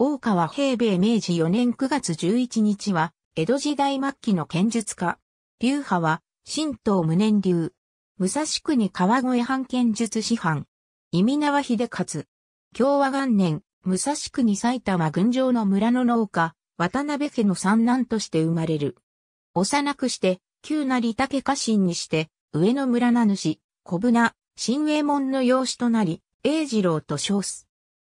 大川平米明治4年9月11日は、江戸時代末期の剣術家。流派は、神道無念流。武蔵国川越藩剣術師範。意味縄秀勝。共和元年、武蔵国埼玉群上の村の農家、渡辺家の三男として生まれる。幼くして、旧成竹家臣にして、上野村名主、小舟、新右衛門の養子となり、栄次郎と称す。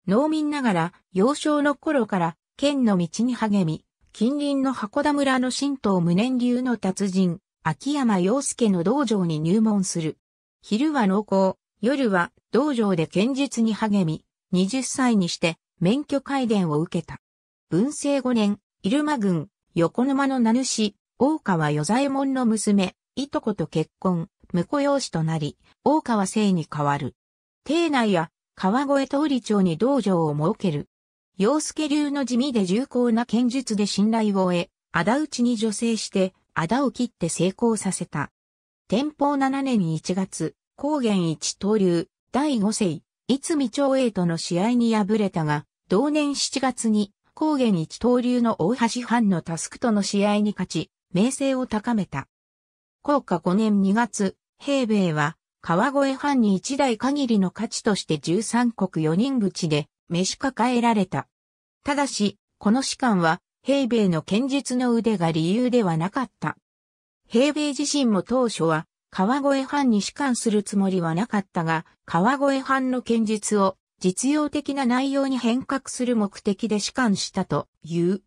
農民ながら幼少の頃から県の道に励み、近隣の函田村の神道無念流の達人、秋山洋介の道場に入門する。昼は農耕、夜は道場で剣術に励み、20歳にして免許改伝を受けた。文政5年、入間郡、横沼の名主、大川与左衛門の娘、いとこと結婚、婿養子となり、大川姓に変わる。邸内や川越通り町に道場を設ける。洋介流の地味で重厚な剣術で信頼を得、仇討ちに助成して、仇を切って成功させた。天保7年1月、高原一刀流、第5世、いつみ長英との試合に敗れたが、同年7月に、高原一刀流の大橋藩のタスクとの試合に勝ち、名声を高めた。高下5年2月、平米は、川越藩に一代限りの価値として13国4人口で、召し抱えられた。ただし、この士官は、平米の剣術の腕が理由ではなかった。平米自身も当初は、川越藩に士官するつもりはなかったが、川越藩の剣術を実用的な内容に変革する目的で士官したという。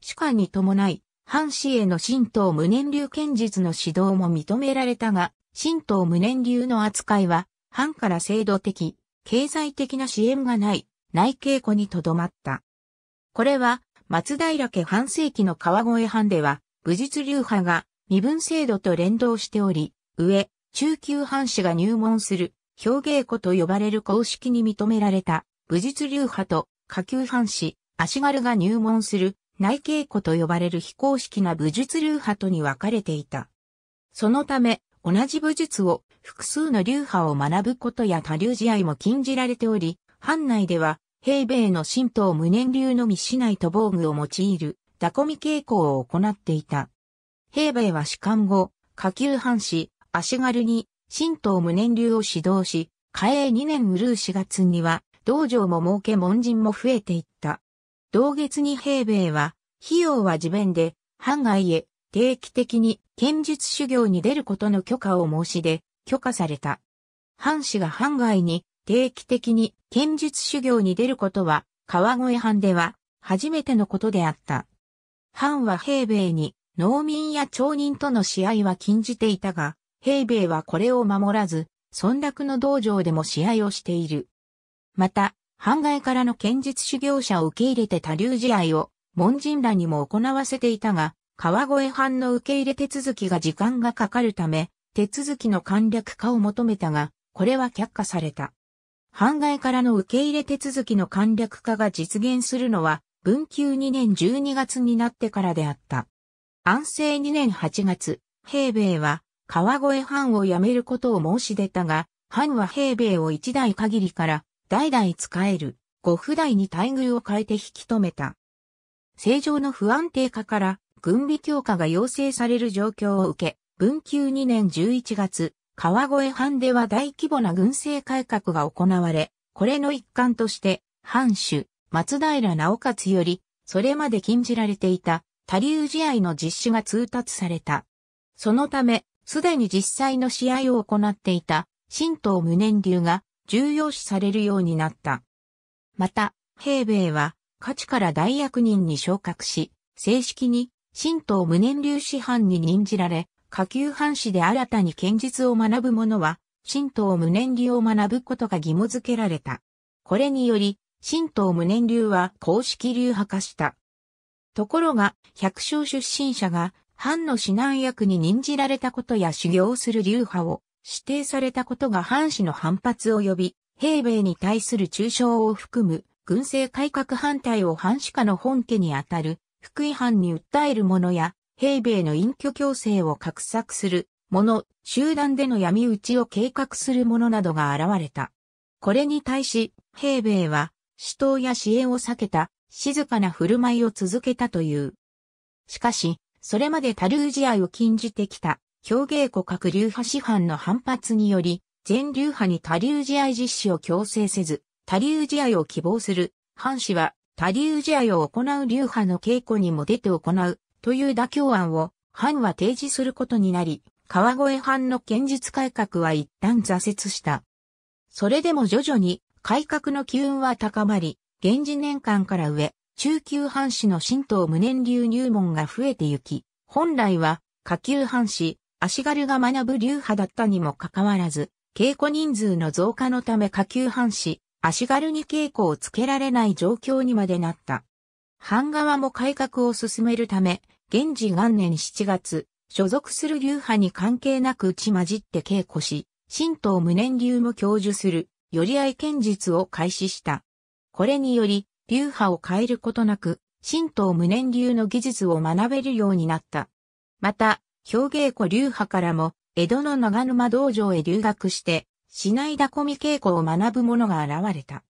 士官に伴い、藩士への神道無念流剣術の指導も認められたが、神道無念流の扱いは、藩から制度的、経済的な支援がない、内稽古にとどまった。これは、松平家半世紀の川越藩では、武術流派が身分制度と連動しており、上、中級藩士が入門する、表芸庫と呼ばれる公式に認められた、武術流派と下級藩士、足軽が入門する、内稽古と呼ばれる非公式な武術流派とに分かれていた。そのため、同じ武術を複数の流派を学ぶことや多流試合も禁じられており、藩内では、平米の神道無念流のみ市内と防具を用いる、打込み傾向を行っていた。平米は士官後、下級藩士、足軽に、神道無念流を指導し、嘉永2年うるう4月には、道場も設け門人も増えていった。同月に平米は、費用は自弁で、藩外へ定期的に剣術修行に出ることの許可を申し出、許可された。藩士が藩外に定期的に剣術修行に出ることは、川越藩では初めてのことであった。藩は平米に農民や町人との試合は禁じていたが、平米はこれを守らず、村落の道場でも試合をしている。また、藩外からの剣術修行者を受け入れて多流試合を門人らにも行わせていたが、川越藩の受け入れ手続きが時間がかかるため、手続きの簡略化を求めたが、これは却下された。藩外からの受け入れ手続きの簡略化が実現するのは、文久2年12月になってからであった。安政2年8月、平米は川越藩を辞めることを申し出たが、藩は平米を一代限りから代々使える、ご不代に待遇を変えて引き止めた。正常の不安定化から軍備強化が要請される状況を受け、文久2年11月、川越藩では大規模な軍政改革が行われ、これの一環として、藩主、松平直勝より、それまで禁じられていた、他流試合の実施が通達された。そのため、すでに実際の試合を行っていた、神道無念流が重要視されるようになった。また、平米は、価値から大役人に昇格し、正式に神道無念流師範に任じられ、下級藩士で新たに剣術を学ぶ者は、神道無念流を学ぶことが義務付けられた。これにより、神道無念流は公式流派化した。ところが、百姓出身者が、藩の指南役に任じられたことや修行する流派を指定されたことが藩士の反発を呼び、平米に対する中傷を含む軍政改革反対を藩士下の本家にあたる福井藩に訴える者や、平米の隠居強制を画策する者、集団での闇討ちを計画する者などが現れた。これに対し、平米は、死闘や支援を避けた、静かな振る舞いを続けたという。しかし、それまでタルー試合を禁じてきた、表芸庫各流派師範の反発により、全流派にタリュー試合実施を強制せず、タリュー試合を希望する、藩士は多流試合を行う流派の稽古にも出て行うという妥協案を藩は提示することになり、川越藩の剣術改革は一旦挫折した。それでも徐々に改革の機運は高まり、源氏年間から上、中級藩士の神道無念流入門が増えてゆき、本来は下級藩士、足軽が学ぶ流派だったにもかかわらず、稽古人数の増加のため下級藩士、足軽に稽古をつけられない状況にまでなった。半側も改革を進めるため、現時元年7月、所属する流派に関係なく打ち混じって稽古し、神道無念流も教授する、寄り合い剣術を開始した。これにより、流派を変えることなく、神道無念流の技術を学べるようになった。また、表芸古流派からも、江戸の長沼道場へ留学して、しない。ダコミ稽古を学ぶ者が現れた。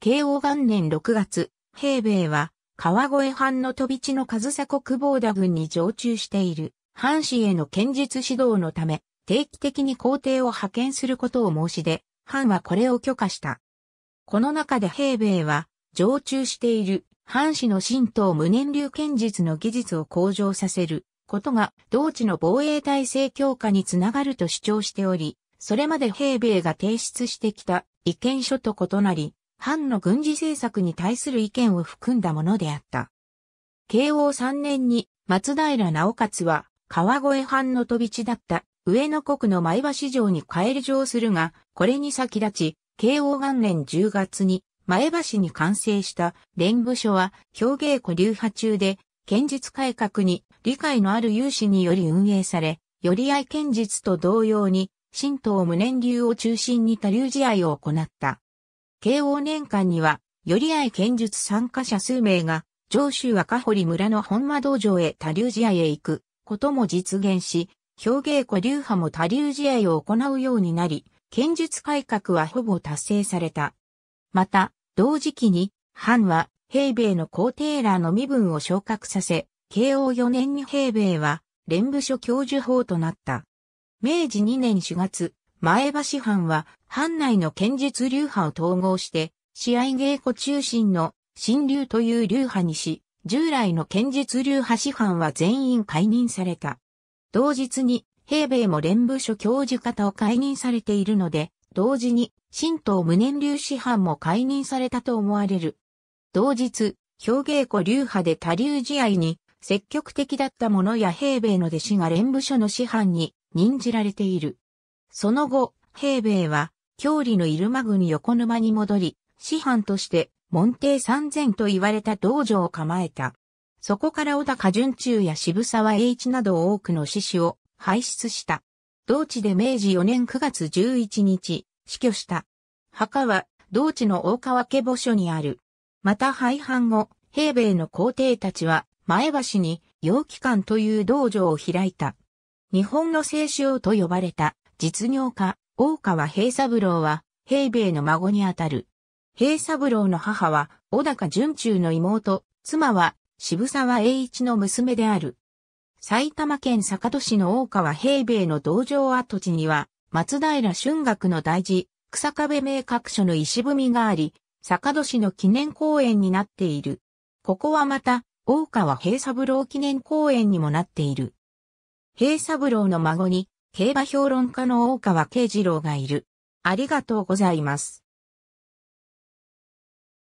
慶応元年6月、平米は川越藩の飛び地の上迫久保田軍に常駐している藩士への剣術指導のため、定期的に皇帝を派遣することを申し出、藩はこれを許可した。この中で平米は、常駐している藩士の神道無念流剣術の技術を向上させることが、同地の防衛体制強化につながると主張しており、それまで平米が提出してきた意見書と異なり、藩の軍事政策に対する意見を含んだものであった。慶応3年に松平直勝は川越藩の飛び地だった上野国の前橋城に帰り城するが、これに先立ち、慶応元年10月に前橋に完成した連部署は表芸古流派中で、剣術改革に理解のある有志により運営され、より愛剣術と同様に神道無念流を中心に多流試合を行った。慶応年間には、より剣術参加者数名が、上州若堀村の本間道場へ多流試合へ行くことも実現し、表芸古流派も多流試合を行うようになり、剣術改革はほぼ達成された。また、同時期に、藩は、平米の皇帝らの身分を昇格させ、慶応4年に平米は、連部所教授法となった。明治2年4月、前橋藩は、藩内の剣術流派を統合して、試合稽古中心の新流という流派にし、従来の剣術流派師範は全員解任された。同日に、平米も連部所教授方を解任されているので、同時に、新党無念流師範も解任されたと思われる。同日、表稽古流派で多流試合に積極的だった者や平米の弟子が連部所の師範に任じられている。その後、平米は、郷里の入間郡横沼に戻り、師範として、門弟三千と言われた道場を構えた。そこから小高順中や渋沢栄一など多くの志士を輩出した。同地で明治4年9月11日、死去した。墓は、同地の大川家墓所にある。また廃藩後、平米の皇帝たちは、前橋に、陽気館という道場を開いた。日本の清酒王と呼ばれた実業家、大川平三郎は、平米の孫にあたる。平三郎の母は、小高淳中の妹、妻は、渋沢栄一の娘である。埼玉県坂戸市の大川平米の道場跡地には、松平春学の大事、草壁名各所の石踏みがあり、坂戸市の記念公園になっている。ここはまた、大川平三郎記念公園にもなっている。平三郎の孫に、競馬評論家の大川慶次郎がいる。ありがとうございます。